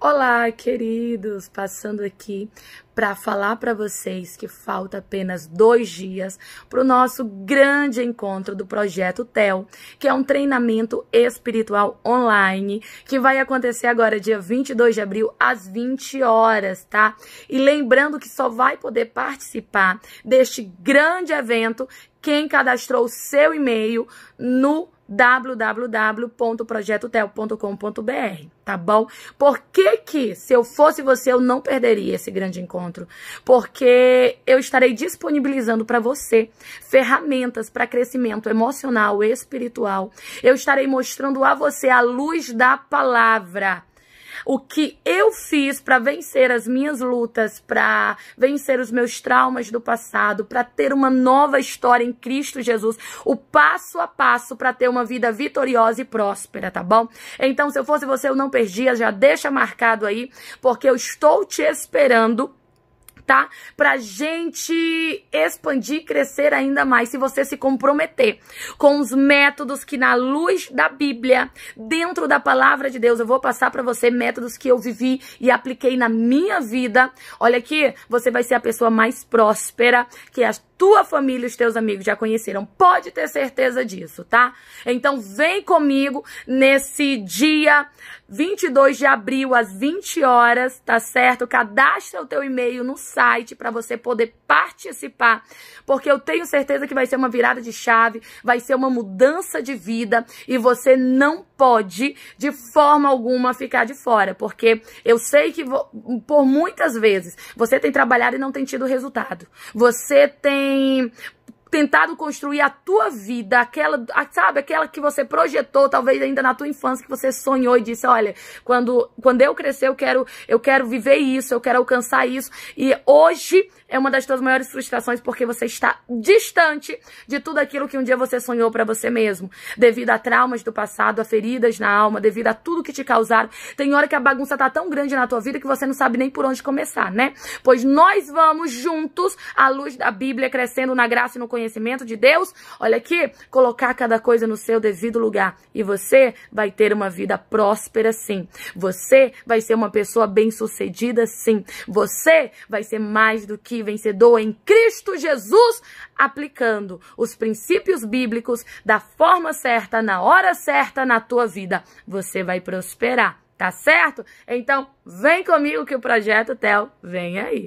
Olá, queridos! Passando aqui para falar para vocês que falta apenas dois dias para o nosso grande encontro do Projeto TEL, que é um treinamento espiritual online que vai acontecer agora, dia 22 de abril, às 20 horas, tá? E lembrando que só vai poder participar deste grande evento quem cadastrou seu e-mail no www.projetotel.com.br, tá bom? Por que que, se eu fosse você, eu não perderia esse grande encontro? encontro, porque eu estarei disponibilizando para você ferramentas para crescimento emocional, espiritual. Eu estarei mostrando a você a luz da palavra o que eu fiz para vencer as minhas lutas, para vencer os meus traumas do passado, para ter uma nova história em Cristo Jesus, o passo a passo para ter uma vida vitoriosa e próspera, tá bom? Então, se eu fosse você, eu não perdia, já deixa marcado aí, porque eu estou te esperando tá? Pra gente expandir e crescer ainda mais se você se comprometer com os métodos que na luz da Bíblia, dentro da palavra de Deus, eu vou passar para você métodos que eu vivi e apliquei na minha vida. Olha aqui, você vai ser a pessoa mais próspera que a tua família e os teus amigos já conheceram. Pode ter certeza disso, tá? Então vem comigo nesse dia 22 de abril às 20 horas, tá certo? Cadastra o teu e-mail no site site para você poder participar, porque eu tenho certeza que vai ser uma virada de chave, vai ser uma mudança de vida e você não pode de forma alguma ficar de fora, porque eu sei que por muitas vezes você tem trabalhado e não tem tido resultado. Você tem tentado construir a tua vida, aquela, sabe, aquela que você projetou, talvez ainda na tua infância, que você sonhou e disse, olha, quando, quando eu crescer, eu quero, eu quero viver isso, eu quero alcançar isso. E hoje é uma das tuas maiores frustrações porque você está distante de tudo aquilo que um dia você sonhou para você mesmo, devido a traumas do passado, a feridas na alma, devido a tudo que te causaram. Tem hora que a bagunça tá tão grande na tua vida que você não sabe nem por onde começar, né? Pois nós vamos juntos à luz da Bíblia crescendo na graça e no conhecimento conhecimento de Deus, olha aqui, colocar cada coisa no seu devido lugar. E você vai ter uma vida próspera, sim. Você vai ser uma pessoa bem-sucedida, sim. Você vai ser mais do que vencedor em Cristo Jesus, aplicando os princípios bíblicos da forma certa, na hora certa, na tua vida. Você vai prosperar. Tá certo? Então, vem comigo que o projeto Tel vem aí.